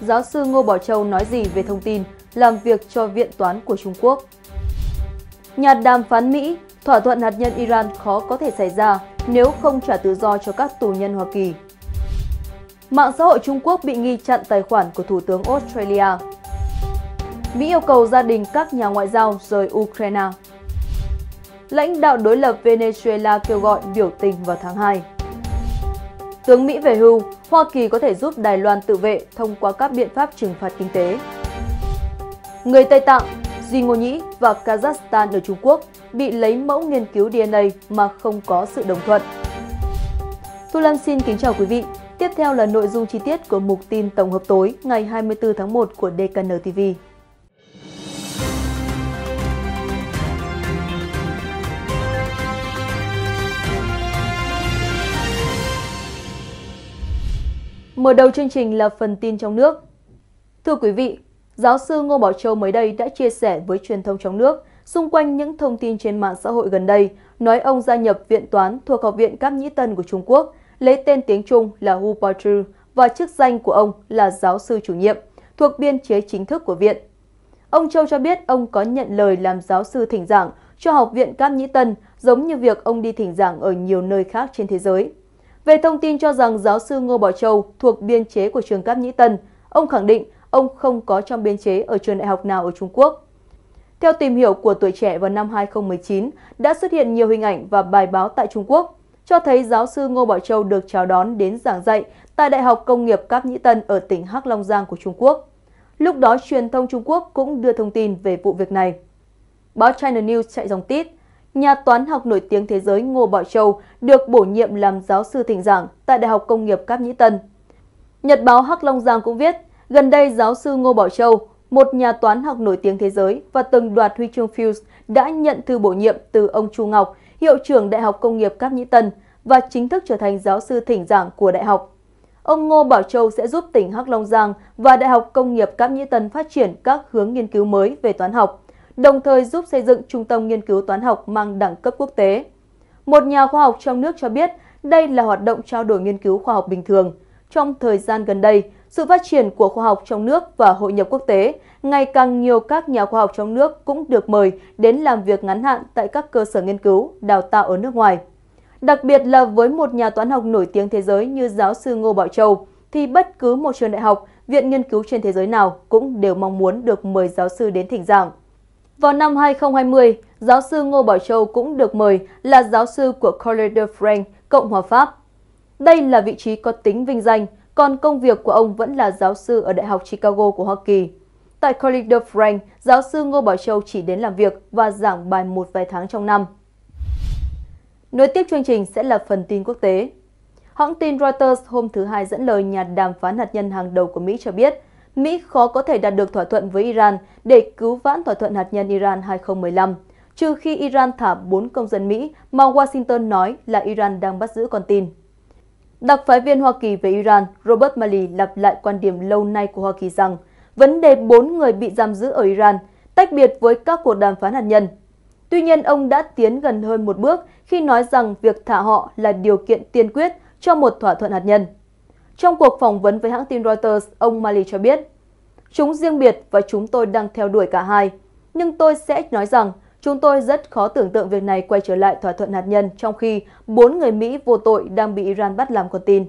giáo sư Ngô Bảo Châu nói gì về thông tin làm việc cho Viện Toán của Trung Quốc. Nhà đàm phán Mỹ, thỏa thuận hạt nhân Iran khó có thể xảy ra nếu không trả tự do cho các tù nhân Hoa Kỳ. Mạng xã hội Trung Quốc bị nghi chặn tài khoản của Thủ tướng Australia. Mỹ yêu cầu gia đình các nhà ngoại giao rời Ukraine. Lãnh đạo đối lập Venezuela kêu gọi biểu tình vào tháng 2. Tướng Mỹ về hưu, Hoa Kỳ có thể giúp Đài Loan tự vệ thông qua các biện pháp trừng phạt kinh tế. Người Tây Tạng, Duy Ngô Nhĩ và Kazakhstan ở Trung Quốc bị lấy mẫu nghiên cứu DNA mà không có sự đồng thuận. Thu Lâm xin kính chào quý vị. Tiếp theo là nội dung chi tiết của mục tin tổng hợp tối ngày 24 tháng 1 của DKN TV. Mở đầu chương trình là phần tin trong nước. Thưa quý vị, giáo sư Ngô Bảo Châu mới đây đã chia sẻ với truyền thông trong nước xung quanh những thông tin trên mạng xã hội gần đây, nói ông gia nhập viện toán thuộc Học viện Cáp Nhĩ Tân của Trung Quốc, lấy tên tiếng Trung là Hu Poitru và chức danh của ông là giáo sư chủ nhiệm, thuộc biên chế chính thức của viện. Ông Châu cho biết ông có nhận lời làm giáo sư thỉnh giảng cho Học viện Cáp Nhĩ Tân giống như việc ông đi thỉnh giảng ở nhiều nơi khác trên thế giới. Về thông tin cho rằng giáo sư Ngô Bảo Châu thuộc biên chế của trường Cáp Nhĩ Tân, ông khẳng định ông không có trong biên chế ở trường đại học nào ở Trung Quốc. Theo tìm hiểu của tuổi trẻ vào năm 2019, đã xuất hiện nhiều hình ảnh và bài báo tại Trung Quốc, cho thấy giáo sư Ngô Bảo Châu được chào đón đến giảng dạy tại Đại học Công nghiệp Cáp Nhĩ Tân ở tỉnh Hắc Long Giang của Trung Quốc. Lúc đó, truyền thông Trung Quốc cũng đưa thông tin về vụ việc này. Báo China News chạy dòng tít nhà toán học nổi tiếng thế giới Ngô Bảo Châu được bổ nhiệm làm giáo sư thỉnh giảng tại Đại học Công nghiệp Cáp Nhĩ Tân. Nhật báo Hắc Long Giang cũng viết, gần đây giáo sư Ngô Bảo Châu, một nhà toán học nổi tiếng thế giới và từng đoạt huy chương Fields đã nhận thư bổ nhiệm từ ông Chu Ngọc, hiệu trưởng Đại học Công nghiệp Cáp Nhĩ Tân và chính thức trở thành giáo sư thỉnh giảng của đại học ông Ngô Bảo Châu sẽ giúp tỉnh Hắc Long Giang và Đại học Công nghiệp Cáp Nhĩ Tân phát triển các hướng nghiên cứu mới về toán học đồng thời giúp xây dựng trung tâm nghiên cứu toán học mang đẳng cấp quốc tế. Một nhà khoa học trong nước cho biết đây là hoạt động trao đổi nghiên cứu khoa học bình thường. Trong thời gian gần đây, sự phát triển của khoa học trong nước và hội nhập quốc tế, ngày càng nhiều các nhà khoa học trong nước cũng được mời đến làm việc ngắn hạn tại các cơ sở nghiên cứu, đào tạo ở nước ngoài. Đặc biệt là với một nhà toán học nổi tiếng thế giới như giáo sư Ngô Bảo Châu, thì bất cứ một trường đại học, viện nghiên cứu trên thế giới nào cũng đều mong muốn được mời giáo sư đến thỉnh giảng. Vào năm 2020, giáo sư Ngô Bảo Châu cũng được mời là giáo sư của Collège de France, Cộng hòa Pháp. Đây là vị trí có tính vinh danh, còn công việc của ông vẫn là giáo sư ở Đại học Chicago của Hoa Kỳ. Tại Collège de France, giáo sư Ngô Bảo Châu chỉ đến làm việc và giảng bài một vài tháng trong năm. Nối tiếp chương trình sẽ là phần tin quốc tế. Hãng tin Reuters hôm thứ Hai dẫn lời nhà đàm phán hạt nhân hàng đầu của Mỹ cho biết, Mỹ khó có thể đạt được thỏa thuận với Iran để cứu vãn thỏa thuận hạt nhân Iran 2015, trừ khi Iran thả 4 công dân Mỹ mà Washington nói là Iran đang bắt giữ con tin. Đặc phái viên Hoa Kỳ về Iran Robert Malley lặp lại quan điểm lâu nay của Hoa Kỳ rằng vấn đề 4 người bị giam giữ ở Iran tách biệt với các cuộc đàm phán hạt nhân. Tuy nhiên, ông đã tiến gần hơn một bước khi nói rằng việc thả họ là điều kiện tiên quyết cho một thỏa thuận hạt nhân. Trong cuộc phỏng vấn với hãng tin Reuters, ông Mali cho biết, Chúng riêng biệt và chúng tôi đang theo đuổi cả hai. Nhưng tôi sẽ nói rằng chúng tôi rất khó tưởng tượng việc này quay trở lại thỏa thuận hạt nhân trong khi bốn người Mỹ vô tội đang bị Iran bắt làm con tin.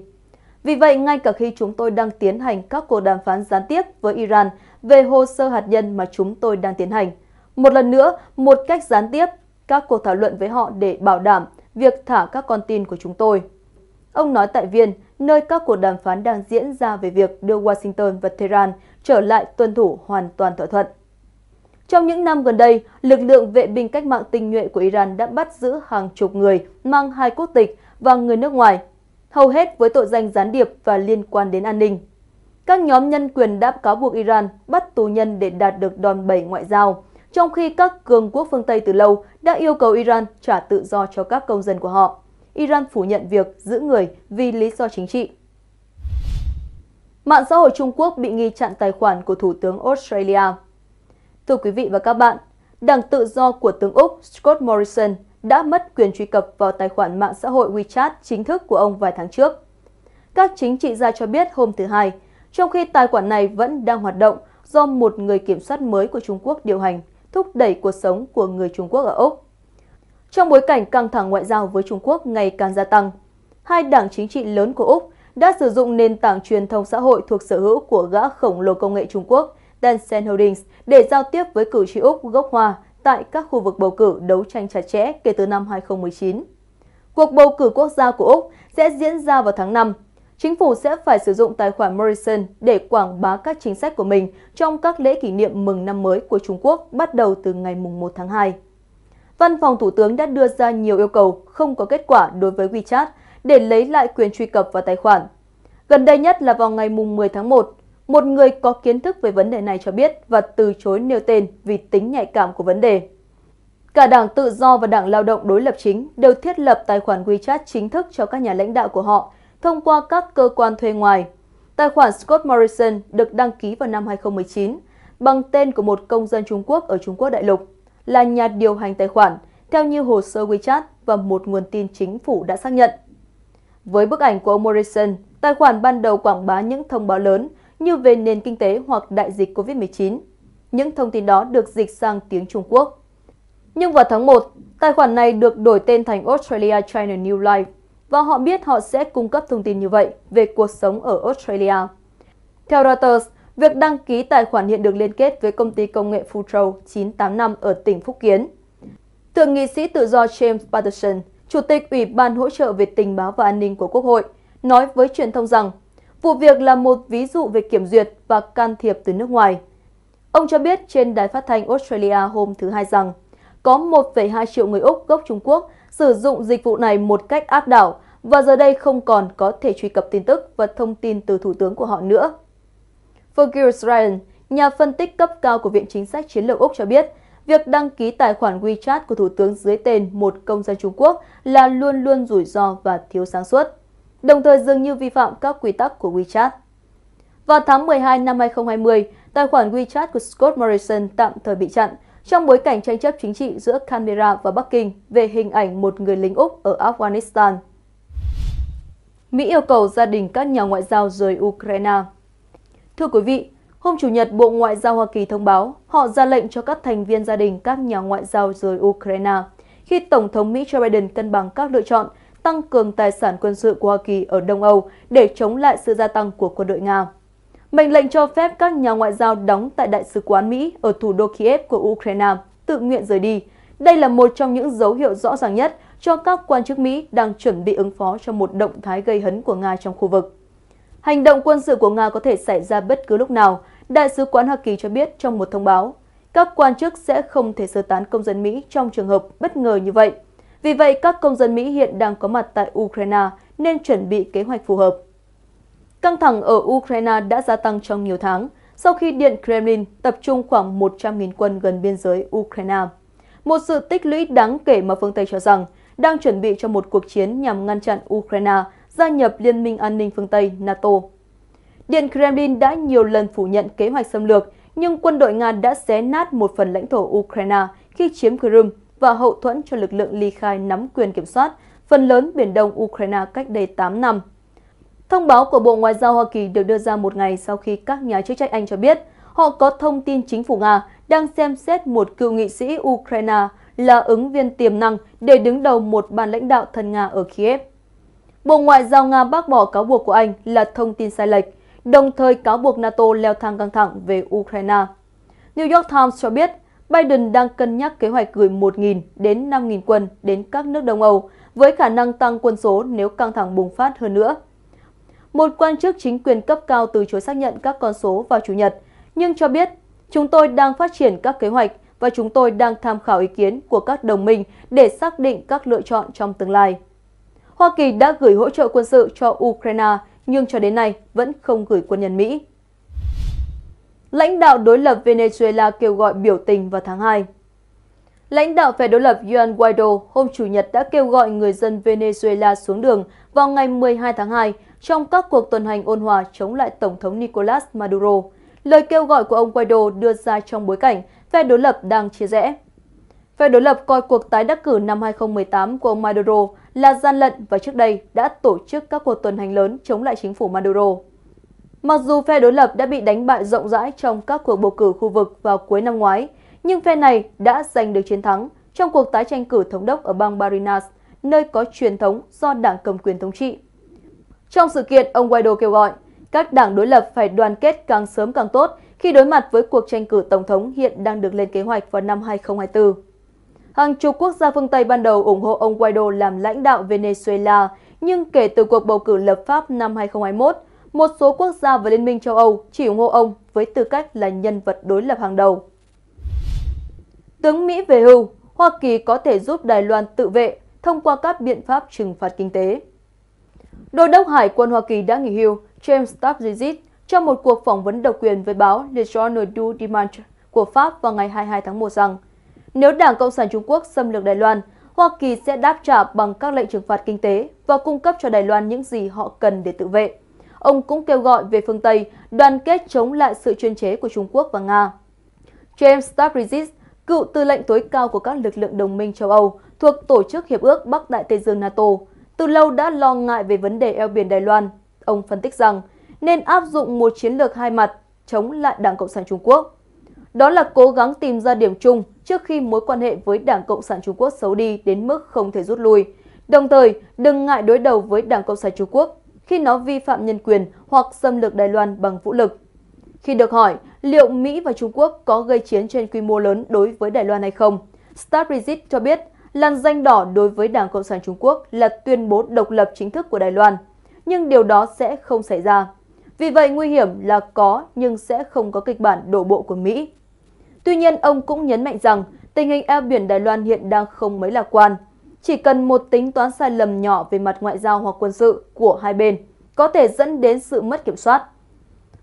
Vì vậy, ngay cả khi chúng tôi đang tiến hành các cuộc đàm phán gián tiếp với Iran về hồ sơ hạt nhân mà chúng tôi đang tiến hành, một lần nữa, một cách gián tiếp, các cuộc thảo luận với họ để bảo đảm việc thả các con tin của chúng tôi. Ông nói tại Viên, nơi các cuộc đàm phán đang diễn ra về việc đưa Washington và Tehran trở lại tuân thủ hoàn toàn thỏa thuận. Trong những năm gần đây, lực lượng vệ binh cách mạng tinh nhuệ của Iran đã bắt giữ hàng chục người mang hai quốc tịch và người nước ngoài, hầu hết với tội danh gián điệp và liên quan đến an ninh. Các nhóm nhân quyền đã cáo buộc Iran bắt tù nhân để đạt được đòn bẩy ngoại giao, trong khi các cường quốc phương Tây từ lâu đã yêu cầu Iran trả tự do cho các công dân của họ. Iran phủ nhận việc giữ người vì lý do chính trị. Mạng xã hội Trung Quốc bị nghi chặn tài khoản của Thủ tướng Australia. Thưa quý vị và các bạn, Đảng Tự do của tướng Úc Scott Morrison đã mất quyền truy cập vào tài khoản mạng xã hội WeChat chính thức của ông vài tháng trước. Các chính trị gia cho biết hôm thứ Hai, trong khi tài khoản này vẫn đang hoạt động do một người kiểm soát mới của Trung Quốc điều hành, thúc đẩy cuộc sống của người Trung Quốc ở Úc trong bối cảnh căng thẳng ngoại giao với Trung Quốc ngày càng gia tăng. Hai đảng chính trị lớn của Úc đã sử dụng nền tảng truyền thông xã hội thuộc sở hữu của gã khổng lồ công nghệ Trung Quốc Tencent Holdings để giao tiếp với cử tri Úc gốc Hoa tại các khu vực bầu cử đấu tranh chặt chẽ kể từ năm 2019. Cuộc bầu cử quốc gia của Úc sẽ diễn ra vào tháng 5. Chính phủ sẽ phải sử dụng tài khoản Morrison để quảng bá các chính sách của mình trong các lễ kỷ niệm mừng năm mới của Trung Quốc bắt đầu từ ngày 1 tháng 2. Văn phòng Thủ tướng đã đưa ra nhiều yêu cầu không có kết quả đối với WeChat để lấy lại quyền truy cập vào tài khoản. Gần đây nhất là vào ngày 10 tháng 1, một người có kiến thức về vấn đề này cho biết và từ chối nêu tên vì tính nhạy cảm của vấn đề. Cả Đảng Tự do và Đảng Lao động đối lập chính đều thiết lập tài khoản WeChat chính thức cho các nhà lãnh đạo của họ thông qua các cơ quan thuê ngoài. Tài khoản Scott Morrison được đăng ký vào năm 2019 bằng tên của một công dân Trung Quốc ở Trung Quốc đại lục là nhà điều hành tài khoản, theo như hồ sơ WeChat và một nguồn tin chính phủ đã xác nhận. Với bức ảnh của ông Morrison, tài khoản ban đầu quảng bá những thông báo lớn như về nền kinh tế hoặc đại dịch COVID-19. Những thông tin đó được dịch sang tiếng Trung Quốc. Nhưng vào tháng 1, tài khoản này được đổi tên thành Australia China New Life và họ biết họ sẽ cung cấp thông tin như vậy về cuộc sống ở Australia. Theo Reuters, Việc đăng ký tài khoản hiện được liên kết với công ty công nghệ Futrol 985 ở tỉnh Phúc Kiến. Thượng nghị sĩ tự do James Patterson, Chủ tịch Ủy ban hỗ trợ về tình báo và an ninh của Quốc hội, nói với truyền thông rằng vụ việc là một ví dụ về kiểm duyệt và can thiệp từ nước ngoài. Ông cho biết trên đài phát thanh Australia hôm thứ Hai rằng có 1,2 triệu người Úc gốc Trung Quốc sử dụng dịch vụ này một cách áp đảo và giờ đây không còn có thể truy cập tin tức và thông tin từ thủ tướng của họ nữa. Virgil Ryan, nhà phân tích cấp cao của Viện Chính sách Chiến lược Úc cho biết, việc đăng ký tài khoản WeChat của Thủ tướng dưới tên một công dân Trung Quốc là luôn luôn rủi ro và thiếu sáng suốt, đồng thời dường như vi phạm các quy tắc của WeChat. Vào tháng 12 năm 2020, tài khoản WeChat của Scott Morrison tạm thời bị chặn trong bối cảnh tranh chấp chính trị giữa Canberra và Bắc Kinh về hình ảnh một người lính Úc ở Afghanistan. Mỹ yêu cầu gia đình các nhà ngoại giao rời Ukraine Thưa quý vị, hôm Chủ nhật, Bộ Ngoại giao Hoa Kỳ thông báo họ ra lệnh cho các thành viên gia đình các nhà ngoại giao rời Ukraine khi Tổng thống Mỹ Joe Biden cân bằng các lựa chọn tăng cường tài sản quân sự của Hoa Kỳ ở Đông Âu để chống lại sự gia tăng của quân đội Nga. Mệnh lệnh cho phép các nhà ngoại giao đóng tại Đại sứ quán Mỹ ở thủ đô Kiev của Ukraine tự nguyện rời đi. Đây là một trong những dấu hiệu rõ ràng nhất cho các quan chức Mỹ đang chuẩn bị ứng phó cho một động thái gây hấn của Nga trong khu vực. Hành động quân sự của Nga có thể xảy ra bất cứ lúc nào, Đại sứ quán Hoa Kỳ cho biết trong một thông báo. Các quan chức sẽ không thể sơ tán công dân Mỹ trong trường hợp bất ngờ như vậy. Vì vậy, các công dân Mỹ hiện đang có mặt tại Ukraine nên chuẩn bị kế hoạch phù hợp. Căng thẳng ở Ukraine đã gia tăng trong nhiều tháng, sau khi Điện Kremlin tập trung khoảng 100.000 quân gần biên giới Ukraine. Một sự tích lũy đáng kể mà phương Tây cho rằng đang chuẩn bị cho một cuộc chiến nhằm ngăn chặn Ukraine gia nhập Liên minh An ninh phương Tây NATO. Điện Kremlin đã nhiều lần phủ nhận kế hoạch xâm lược, nhưng quân đội Nga đã xé nát một phần lãnh thổ Ukraine khi chiếm Crimea và hậu thuẫn cho lực lượng ly khai nắm quyền kiểm soát phần lớn Biển Đông Ukraine cách đây 8 năm. Thông báo của Bộ Ngoại giao Hoa Kỳ được đưa ra một ngày sau khi các nhà chức trách Anh cho biết họ có thông tin chính phủ Nga đang xem xét một cựu nghị sĩ Ukraine là ứng viên tiềm năng để đứng đầu một ban lãnh đạo thân Nga ở Kiev. Bộ Ngoại giao Nga bác bỏ cáo buộc của Anh là thông tin sai lệch, đồng thời cáo buộc NATO leo thang căng thẳng về Ukraine. New York Times cho biết, Biden đang cân nhắc kế hoạch gửi 1.000 đến 5.000 quân đến các nước Đông Âu, với khả năng tăng quân số nếu căng thẳng bùng phát hơn nữa. Một quan chức chính quyền cấp cao từ chối xác nhận các con số vào Chủ nhật, nhưng cho biết, chúng tôi đang phát triển các kế hoạch và chúng tôi đang tham khảo ý kiến của các đồng minh để xác định các lựa chọn trong tương lai. Hoa Kỳ đã gửi hỗ trợ quân sự cho Ukraine, nhưng cho đến nay vẫn không gửi quân nhân Mỹ. Lãnh đạo đối lập Venezuela kêu gọi biểu tình vào tháng 2 Lãnh đạo phe đối lập Juan Guaido hôm Chủ nhật đã kêu gọi người dân Venezuela xuống đường vào ngày 12 tháng 2 trong các cuộc tuần hành ôn hòa chống lại Tổng thống Nicolas Maduro. Lời kêu gọi của ông Guaido đưa ra trong bối cảnh phe đối lập đang chia rẽ. Phe đối lập coi cuộc tái đắc cử năm 2018 của ông Maduro là gian lận và trước đây đã tổ chức các cuộc tuần hành lớn chống lại chính phủ Maduro. Mặc dù phe đối lập đã bị đánh bại rộng rãi trong các cuộc bầu cử khu vực vào cuối năm ngoái, nhưng phe này đã giành được chiến thắng trong cuộc tái tranh cử thống đốc ở bang Barinas, nơi có truyền thống do đảng cầm quyền thống trị. Trong sự kiện, ông Guaido kêu gọi các đảng đối lập phải đoàn kết càng sớm càng tốt khi đối mặt với cuộc tranh cử tổng thống hiện đang được lên kế hoạch vào năm 2024. Hàng chục quốc gia phương Tây ban đầu ủng hộ ông Guaido làm lãnh đạo Venezuela, nhưng kể từ cuộc bầu cử lập pháp năm 2021, một số quốc gia và Liên minh châu Âu chỉ ủng hộ ông với tư cách là nhân vật đối lập hàng đầu. Tướng Mỹ về hưu, Hoa Kỳ có thể giúp Đài Loan tự vệ thông qua các biện pháp trừng phạt kinh tế. Đô đốc Hải quân Hoa Kỳ đã nghỉ hưu James Stabzizit trong một cuộc phỏng vấn độc quyền với báo Le Journal du Dimanche của Pháp vào ngày 22 tháng 1 rằng nếu Đảng Cộng sản Trung Quốc xâm lược Đài Loan, Hoa Kỳ sẽ đáp trả bằng các lệnh trừng phạt kinh tế và cung cấp cho Đài Loan những gì họ cần để tự vệ. Ông cũng kêu gọi về phương Tây đoàn kết chống lại sự chuyên chế của Trung Quốc và Nga. James Stavridis, cựu tư lệnh tối cao của các lực lượng đồng minh châu Âu thuộc Tổ chức Hiệp ước Bắc Đại Tây Dương NATO, từ lâu đã lo ngại về vấn đề eo biển Đài Loan. Ông phân tích rằng nên áp dụng một chiến lược hai mặt chống lại Đảng Cộng sản Trung Quốc đó là cố gắng tìm ra điểm chung trước khi mối quan hệ với Đảng Cộng sản Trung Quốc xấu đi đến mức không thể rút lui. Đồng thời, đừng ngại đối đầu với Đảng Cộng sản Trung Quốc khi nó vi phạm nhân quyền hoặc xâm lược Đài Loan bằng vũ lực. Khi được hỏi liệu Mỹ và Trung Quốc có gây chiến trên quy mô lớn đối với Đài Loan hay không, Starbrigit cho biết làn danh đỏ đối với Đảng Cộng sản Trung Quốc là tuyên bố độc lập chính thức của Đài Loan, nhưng điều đó sẽ không xảy ra. Vì vậy, nguy hiểm là có nhưng sẽ không có kịch bản đổ bộ của Mỹ. Tuy nhiên, ông cũng nhấn mạnh rằng tình hình eo biển Đài Loan hiện đang không mấy lạc quan. Chỉ cần một tính toán sai lầm nhỏ về mặt ngoại giao hoặc quân sự của hai bên có thể dẫn đến sự mất kiểm soát.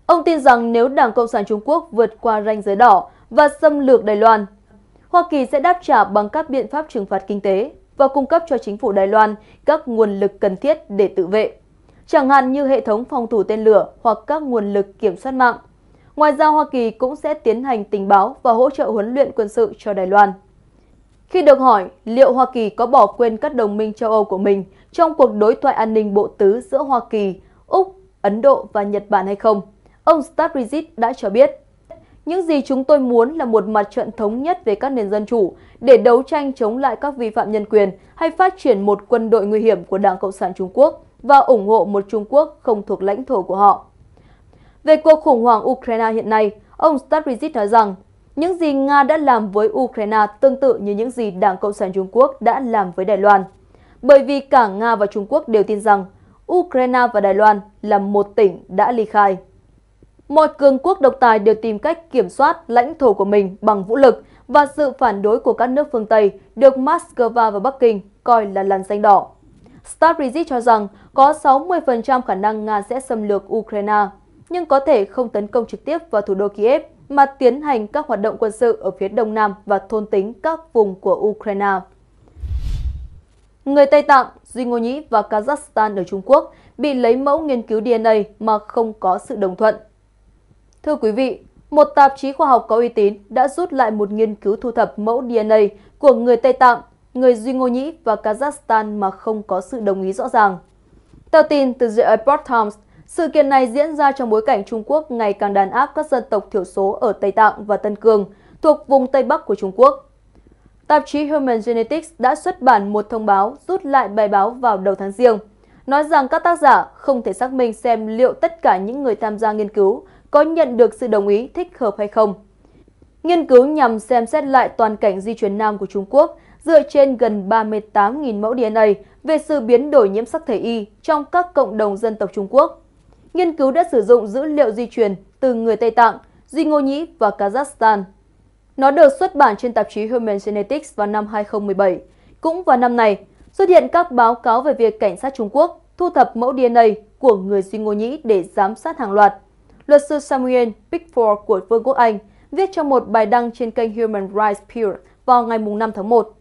Ông tin rằng nếu Đảng Cộng sản Trung Quốc vượt qua ranh giới đỏ và xâm lược Đài Loan, Hoa Kỳ sẽ đáp trả bằng các biện pháp trừng phạt kinh tế và cung cấp cho chính phủ Đài Loan các nguồn lực cần thiết để tự vệ, chẳng hạn như hệ thống phòng thủ tên lửa hoặc các nguồn lực kiểm soát mạng. Ngoài ra, Hoa Kỳ cũng sẽ tiến hành tình báo và hỗ trợ huấn luyện quân sự cho Đài Loan. Khi được hỏi liệu Hoa Kỳ có bỏ quên các đồng minh châu Âu của mình trong cuộc đối thoại an ninh bộ tứ giữa Hoa Kỳ, Úc, Ấn Độ và Nhật Bản hay không, ông Starrizit đã cho biết. Những gì chúng tôi muốn là một mặt trận thống nhất về các nền dân chủ để đấu tranh chống lại các vi phạm nhân quyền hay phát triển một quân đội nguy hiểm của Đảng Cộng sản Trung Quốc và ủng hộ một Trung Quốc không thuộc lãnh thổ của họ. Về cuộc khủng hoảng Ukraine hiện nay, ông Stabrizit nói rằng những gì Nga đã làm với Ukraine tương tự như những gì Đảng Cộng sản Trung Quốc đã làm với Đài Loan. Bởi vì cả Nga và Trung Quốc đều tin rằng Ukraine và Đài Loan là một tỉnh đã ly khai. Mọi cường quốc độc tài đều tìm cách kiểm soát lãnh thổ của mình bằng vũ lực và sự phản đối của các nước phương Tây được Moscow và Bắc Kinh coi là làn danh đỏ. Starbrizit cho rằng có 60% khả năng Nga sẽ xâm lược Ukraine nhưng có thể không tấn công trực tiếp vào thủ đô Kiev mà tiến hành các hoạt động quân sự ở phía đông nam và thôn tính các vùng của Ukraine. Người Tây Tạng, Duy Ngô Nhĩ và Kazakhstan ở Trung Quốc bị lấy mẫu nghiên cứu DNA mà không có sự đồng thuận. Thưa quý vị, một tạp chí khoa học có uy tín đã rút lại một nghiên cứu thu thập mẫu DNA của người Tây Tạng, người Duy Ngô Nhĩ và Kazakhstan mà không có sự đồng ý rõ ràng. Theo tin từ The Airport Times, sự kiện này diễn ra trong bối cảnh Trung Quốc ngày càng đàn áp các dân tộc thiểu số ở Tây Tạng và Tân Cương, thuộc vùng Tây Bắc của Trung Quốc. Tạp chí Human Genetics đã xuất bản một thông báo rút lại bài báo vào đầu tháng riêng, nói rằng các tác giả không thể xác minh xem liệu tất cả những người tham gia nghiên cứu có nhận được sự đồng ý thích hợp hay không. Nghiên cứu nhằm xem xét lại toàn cảnh di chuyển nam của Trung Quốc dựa trên gần 38.000 mẫu DNA về sự biến đổi nhiễm sắc thể Y trong các cộng đồng dân tộc Trung Quốc nghiên cứu đã sử dụng dữ liệu di truyền từ người Tây Tạng, Duy Ngô Nhĩ và Kazakhstan. Nó được xuất bản trên tạp chí Human Genetics vào năm 2017. Cũng vào năm này, xuất hiện các báo cáo về việc cảnh sát Trung Quốc thu thập mẫu DNA của người Duy Ngô Nhĩ để giám sát hàng loạt. Luật sư Samuel Pickford của Vương quốc Anh viết trong một bài đăng trên kênh Human Rights Peer vào ngày 5 tháng 1.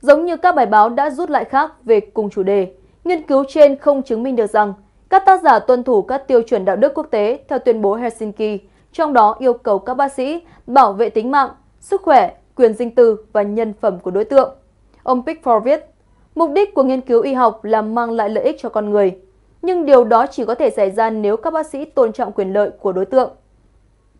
Giống như các bài báo đã rút lại khác về cùng chủ đề, nghiên cứu trên không chứng minh được rằng các tác giả tuân thủ các tiêu chuẩn đạo đức quốc tế theo tuyên bố Helsinki, trong đó yêu cầu các bác sĩ bảo vệ tính mạng, sức khỏe, quyền riêng tư và nhân phẩm của đối tượng. Ông Pickford viết, mục đích của nghiên cứu y học là mang lại lợi ích cho con người, nhưng điều đó chỉ có thể xảy ra nếu các bác sĩ tôn trọng quyền lợi của đối tượng.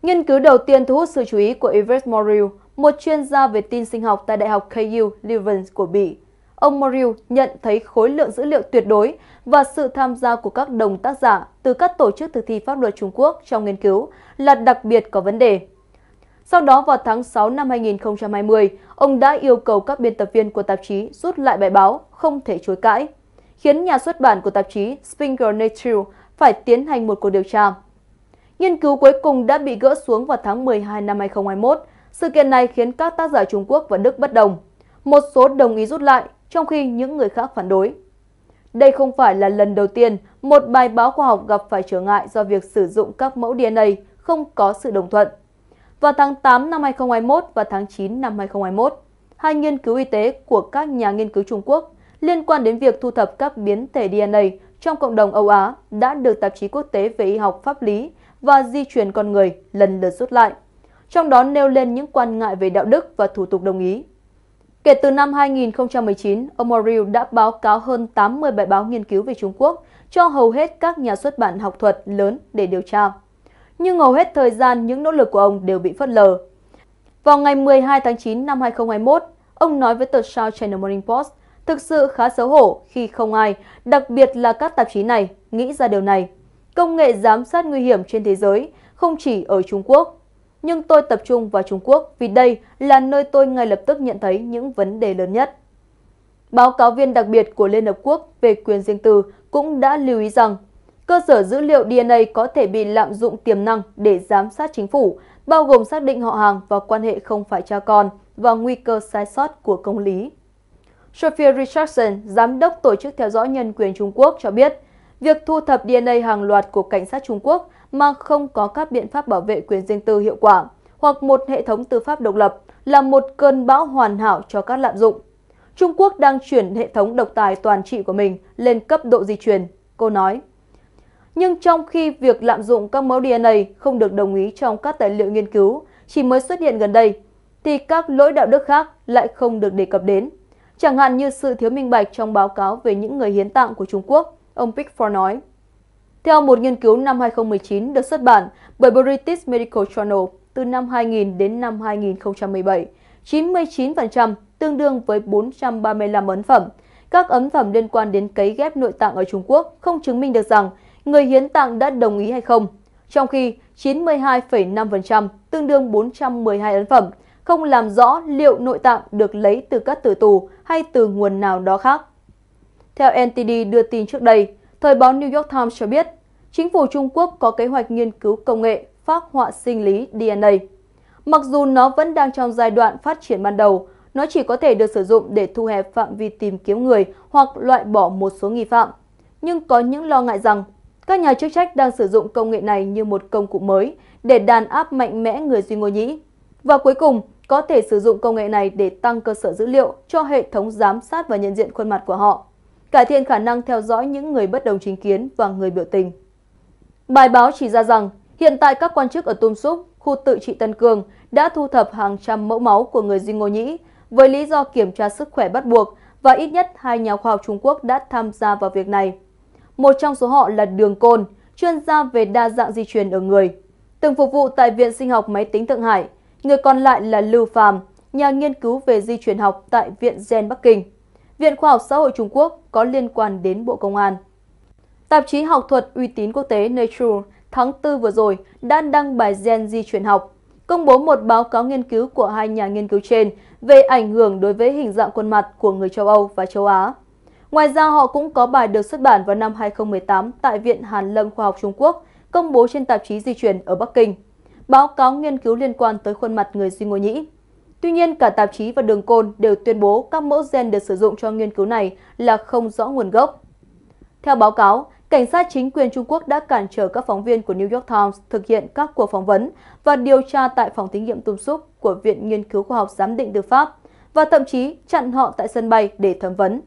Nghiên cứu đầu tiên thu hút sự chú ý của Yves Moril, một chuyên gia về tin sinh học tại Đại học KU Leuven của Bỉ, ông Moriu nhận thấy khối lượng dữ liệu tuyệt đối và sự tham gia của các đồng tác giả từ các tổ chức thực thi pháp luật Trung Quốc trong nghiên cứu là đặc biệt có vấn đề. Sau đó vào tháng 6 năm 2020, ông đã yêu cầu các biên tập viên của tạp chí rút lại bài báo không thể chối cãi, khiến nhà xuất bản của tạp chí Springer Nature phải tiến hành một cuộc điều tra. Nghiên cứu cuối cùng đã bị gỡ xuống vào tháng 12 năm 2021. Sự kiện này khiến các tác giả Trung Quốc và Đức bất đồng. Một số đồng ý rút lại, trong khi những người khác phản đối. Đây không phải là lần đầu tiên một bài báo khoa học gặp phải trở ngại do việc sử dụng các mẫu DNA không có sự đồng thuận. Vào tháng 8 năm 2021 và tháng 9 năm 2021, hai nghiên cứu y tế của các nhà nghiên cứu Trung Quốc liên quan đến việc thu thập các biến thể DNA trong cộng đồng Âu Á đã được tạp chí quốc tế về y học pháp lý và di truyền con người lần lượt rút lại, trong đó nêu lên những quan ngại về đạo đức và thủ tục đồng ý. Kể từ năm 2019, ông Moriu đã báo cáo hơn 80 bài báo nghiên cứu về Trung Quốc cho hầu hết các nhà xuất bản học thuật lớn để điều tra. Nhưng hầu hết thời gian những nỗ lực của ông đều bị phớt lờ. Vào ngày 12 tháng 9 năm 2021, ông nói với tờ South China Morning Post thực sự khá xấu hổ khi không ai, đặc biệt là các tạp chí này, nghĩ ra điều này. Công nghệ giám sát nguy hiểm trên thế giới, không chỉ ở Trung Quốc nhưng tôi tập trung vào Trung Quốc vì đây là nơi tôi ngay lập tức nhận thấy những vấn đề lớn nhất. Báo cáo viên đặc biệt của Liên Hợp Quốc về quyền riêng tư cũng đã lưu ý rằng cơ sở dữ liệu DNA có thể bị lạm dụng tiềm năng để giám sát chính phủ, bao gồm xác định họ hàng và quan hệ không phải cha con và nguy cơ sai sót của công lý. Sophia Richardson, giám đốc Tổ chức Theo dõi Nhân quyền Trung Quốc cho biết, việc thu thập DNA hàng loạt của cảnh sát Trung Quốc mà không có các biện pháp bảo vệ quyền riêng tư hiệu quả, hoặc một hệ thống tư pháp độc lập là một cơn bão hoàn hảo cho các lạm dụng. Trung Quốc đang chuyển hệ thống độc tài toàn trị của mình lên cấp độ di truyền, cô nói. Nhưng trong khi việc lạm dụng các mẫu DNA không được đồng ý trong các tài liệu nghiên cứu chỉ mới xuất hiện gần đây, thì các lỗi đạo đức khác lại không được đề cập đến. Chẳng hạn như sự thiếu minh bạch trong báo cáo về những người hiến tạng của Trung Quốc, ông Pickford nói. Theo một nghiên cứu năm 2019 được xuất bản bởi British Medical Journal từ năm 2000 đến năm 2017, 99% tương đương với 435 ấn phẩm. Các ấn phẩm liên quan đến cấy ghép nội tạng ở Trung Quốc không chứng minh được rằng người hiến tạng đã đồng ý hay không. Trong khi 92,5% tương đương 412 ấn phẩm không làm rõ liệu nội tạng được lấy từ các tử tù hay từ nguồn nào đó khác. Theo NTD đưa tin trước đây, Thời báo New York Times cho biết, chính phủ Trung Quốc có kế hoạch nghiên cứu công nghệ phác họa sinh lý DNA. Mặc dù nó vẫn đang trong giai đoạn phát triển ban đầu, nó chỉ có thể được sử dụng để thu hẹp phạm vi tìm kiếm người hoặc loại bỏ một số nghi phạm. Nhưng có những lo ngại rằng các nhà chức trách đang sử dụng công nghệ này như một công cụ mới để đàn áp mạnh mẽ người Duy Ngô Nhĩ. Và cuối cùng, có thể sử dụng công nghệ này để tăng cơ sở dữ liệu cho hệ thống giám sát và nhận diện khuôn mặt của họ cải thiện khả năng theo dõi những người bất đồng chính kiến và người biểu tình. Bài báo chỉ ra rằng hiện tại các quan chức ở Tum Súc, khu tự trị Tân Cương đã thu thập hàng trăm mẫu máu của người Duy Ngô Nhĩ với lý do kiểm tra sức khỏe bắt buộc và ít nhất hai nhà khoa học Trung Quốc đã tham gia vào việc này. Một trong số họ là Đường Côn, chuyên gia về đa dạng di truyền ở người, từng phục vụ tại Viện Sinh học Máy tính Thượng Hải. Người còn lại là Lưu Phàm, nhà nghiên cứu về di truyền học tại Viện Gen Bắc Kinh. Viện Khoa học Xã hội Trung Quốc có liên quan đến Bộ Công an. Tạp chí học thuật uy tín quốc tế Nature tháng 4 vừa rồi đã đăng bài gen di truyền học, công bố một báo cáo nghiên cứu của hai nhà nghiên cứu trên về ảnh hưởng đối với hình dạng khuôn mặt của người châu Âu và châu Á. Ngoài ra, họ cũng có bài được xuất bản vào năm 2018 tại Viện Hàn Lâm Khoa học Trung Quốc, công bố trên tạp chí di truyền ở Bắc Kinh. Báo cáo nghiên cứu liên quan tới khuôn mặt người Duy Ngô Nhĩ. Tuy nhiên, cả tạp chí và đường côn đều tuyên bố các mẫu gen được sử dụng cho nghiên cứu này là không rõ nguồn gốc. Theo báo cáo, cảnh sát chính quyền Trung Quốc đã cản trở các phóng viên của New York Times thực hiện các cuộc phỏng vấn và điều tra tại phòng thí nghiệm tung súc của Viện Nghiên cứu Khoa học Giám định Tư pháp và thậm chí chặn họ tại sân bay để thẩm vấn.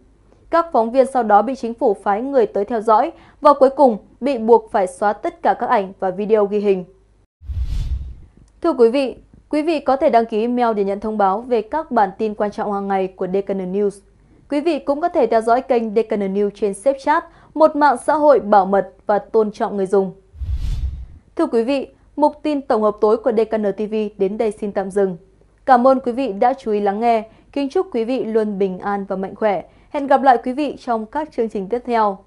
Các phóng viên sau đó bị chính phủ phái người tới theo dõi và cuối cùng bị buộc phải xóa tất cả các ảnh và video ghi hình. Thưa quý vị, Quý vị có thể đăng ký email để nhận thông báo về các bản tin quan trọng hàng ngày của Deccan News. Quý vị cũng có thể theo dõi kênh Deccan News trên SafeChat, một mạng xã hội bảo mật và tôn trọng người dùng. Thưa quý vị, mục tin tổng hợp tối của Deccan TV đến đây xin tạm dừng. Cảm ơn quý vị đã chú ý lắng nghe. Kính chúc quý vị luôn bình an và mạnh khỏe. Hẹn gặp lại quý vị trong các chương trình tiếp theo.